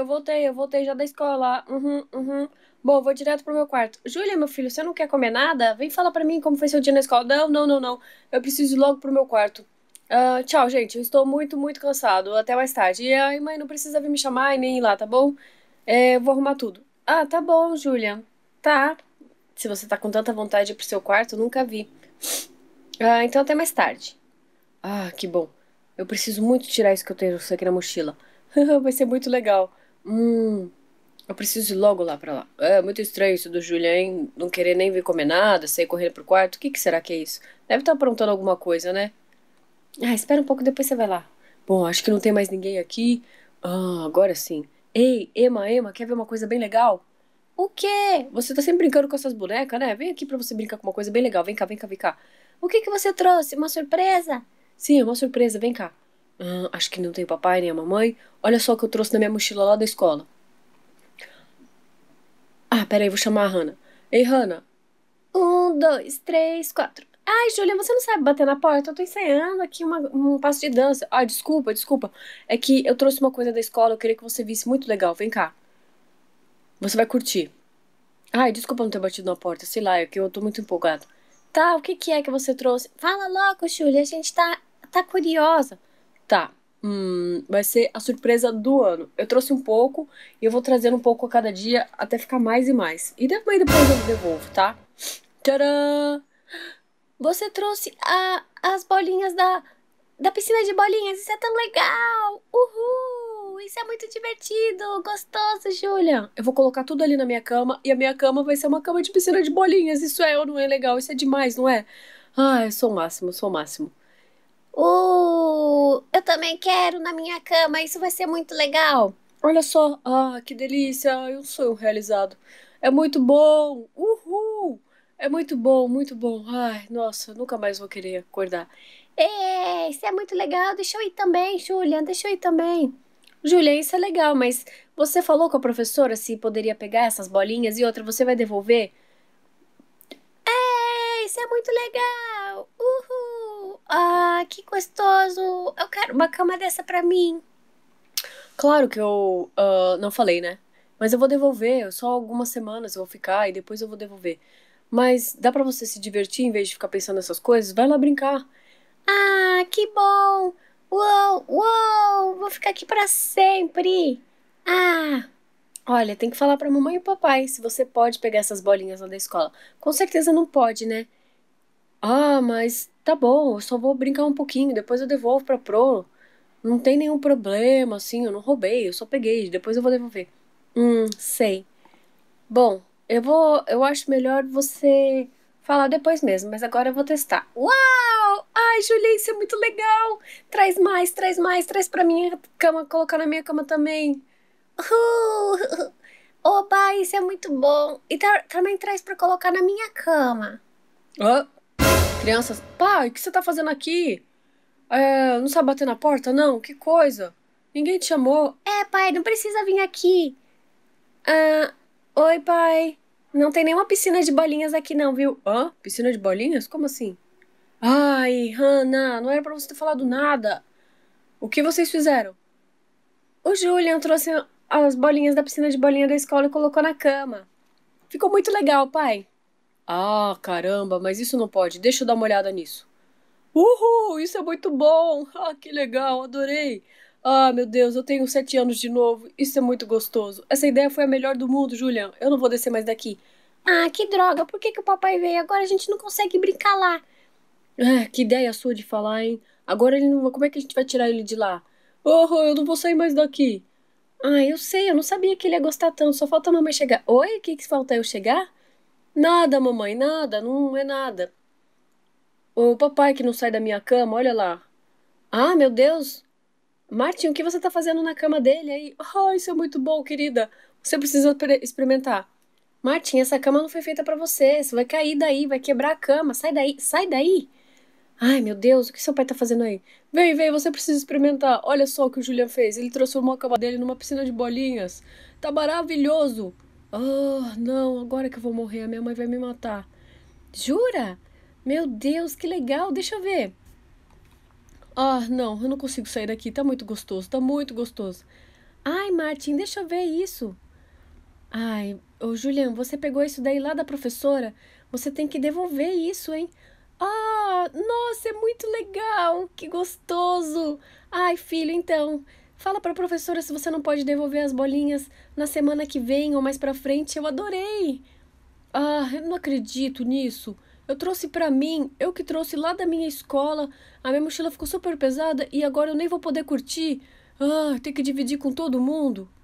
eu voltei, eu voltei já da escola. Uhum, uhum. Bom, vou direto pro meu quarto. Júlia, meu filho, você não quer comer nada? Vem falar pra mim como foi seu dia na escola. Não, não, não, não. Eu preciso ir logo pro meu quarto. Uh, tchau, gente. Eu estou muito, muito cansado. Até mais tarde. E aí, mãe, não precisa vir me chamar e nem ir lá, tá bom? É, vou arrumar tudo. Ah, tá bom, Júlia. Tá. Se você tá com tanta vontade pro seu quarto, nunca vi. Ah, então até mais tarde. Ah, que bom. Eu preciso muito tirar isso que eu tenho aqui na mochila. Vai ser muito legal. Hum, eu preciso ir logo lá pra lá. É muito estranho isso do Julian não querer nem vir comer nada, sair correndo pro quarto. O que, que será que é isso? Deve estar tá aprontando alguma coisa, né? Ah, espera um pouco, depois você vai lá. Bom, acho que não tem mais ninguém aqui. Ah, agora sim. Ei, Emma, Emma, quer ver uma coisa bem legal? O quê? Você tá sempre brincando com essas bonecas, né? Vem aqui pra você brincar com uma coisa bem legal. Vem cá, vem cá, vem cá. O que que você trouxe? Uma surpresa? Sim, é uma surpresa. Vem cá ah, acho que não tem papai nem a mamãe. Olha só o que eu trouxe na minha mochila lá da escola. Ah, peraí, vou chamar a Hannah. Ei, Hannah. Um, dois, três, quatro. Ai, Júlia, você não sabe bater na porta? Eu tô ensaiando aqui uma, um passo de dança. Ai, ah, desculpa, desculpa. É que eu trouxe uma coisa da escola, eu queria que você visse. Muito legal, vem cá. Você vai curtir. Ai, desculpa não ter batido na porta. Sei lá, é que eu tô muito empolgado. Tá, o que, que é que você trouxe? Fala logo, Júlia, a gente tá, tá curiosa tá, hum, vai ser a surpresa do ano. Eu trouxe um pouco e eu vou trazendo um pouco a cada dia até ficar mais e mais. E depois, depois eu devolvo, tá? Tcharam! Você trouxe a, as bolinhas da, da piscina de bolinhas, isso é tão legal! Uhul! Isso é muito divertido, gostoso, Julia! Eu vou colocar tudo ali na minha cama e a minha cama vai ser uma cama de piscina de bolinhas. Isso é ou não é legal? Isso é demais, não é? Ah, eu sou o máximo, sou o máximo também quero na minha cama, isso vai ser muito legal. Olha só, ah, que delícia, eu é um sonho realizado. É muito bom, uhul, é muito bom, muito bom. Ai, nossa, nunca mais vou querer acordar. é isso é muito legal, deixa eu ir também, Julian, deixa eu ir também. Julia, isso é legal, mas você falou com a professora se poderia pegar essas bolinhas e outra você vai devolver? É, isso é muito legal! Ah, que gostoso! Eu quero uma cama dessa pra mim. Claro que eu uh, não falei, né? Mas eu vou devolver, só algumas semanas eu vou ficar e depois eu vou devolver. Mas dá pra você se divertir em vez de ficar pensando nessas coisas? Vai lá brincar. Ah, que bom! Uou, uou! Vou ficar aqui para sempre! Ah! Olha, tem que falar pra mamãe e papai se você pode pegar essas bolinhas lá da escola. Com certeza não pode, né? Ah, mas tá bom, eu só vou brincar um pouquinho, depois eu devolvo pra Pro. Não tem nenhum problema, assim, eu não roubei, eu só peguei, depois eu vou devolver. Hum, sei. Bom, eu vou. Eu acho melhor você falar depois mesmo, mas agora eu vou testar. Uau! Ai, Julia, isso é muito legal! Traz mais, traz mais, traz pra minha cama, colocar na minha cama também. Uhul! opa, isso é muito bom! E tra também traz pra colocar na minha cama. Ah, crianças, pai, o que você tá fazendo aqui? É, não sabe bater na porta, não? Que coisa? Ninguém te chamou. É, pai, não precisa vir aqui. Ah, oi, pai. Não tem nenhuma piscina de bolinhas aqui não, viu? Hã? Piscina de bolinhas? Como assim? Ai, Hannah, não era pra você ter falado nada. O que vocês fizeram? O Julian trouxe as bolinhas da piscina de bolinha da escola e colocou na cama. Ficou muito legal, pai. Ah, caramba, mas isso não pode, deixa eu dar uma olhada nisso. Uhul, isso é muito bom! Ah, que legal, adorei! Ah, meu Deus, eu tenho sete anos de novo, isso é muito gostoso. Essa ideia foi a melhor do mundo, Julian, eu não vou descer mais daqui. Ah, que droga, por que, que o papai veio? Agora a gente não consegue brincar lá. Ah, que ideia sua de falar, hein? Agora ele não. Como é que a gente vai tirar ele de lá? Oh, eu não vou sair mais daqui. Ah, eu sei, eu não sabia que ele ia gostar tanto, só falta a mamãe chegar. Oi, o que, que falta eu chegar? Nada, mamãe, nada, não é nada. O papai que não sai da minha cama, olha lá. Ah, meu Deus! Martin, o que você tá fazendo na cama dele aí? Oh, isso é muito bom, querida. Você precisa experimentar. Martin, essa cama não foi feita para você. Você vai cair daí, vai quebrar a cama. Sai daí, sai daí. Ai, meu Deus, o que seu pai tá fazendo aí? Vem, vem, você precisa experimentar. Olha só o que o Julian fez. Ele transformou a cama dele numa piscina de bolinhas. Tá maravilhoso. Oh, não, agora que eu vou morrer, a minha mãe vai me matar. Jura? Meu Deus, que legal, deixa eu ver. oh, não, eu não consigo sair daqui, tá muito gostoso, tá muito gostoso. Ai, Martin, deixa eu ver isso. Ai, oh, Julian, você pegou isso daí lá da professora? Você tem que devolver isso, hein? Ah, oh, nossa, é muito legal, que gostoso. Ai, filho, então, Fala para a professora se você não pode devolver as bolinhas na semana que vem ou mais para frente. Eu adorei. Ah, eu não acredito nisso. Eu trouxe para mim, eu que trouxe lá da minha escola. A minha mochila ficou super pesada e agora eu nem vou poder curtir. Ah, tem que dividir com todo mundo.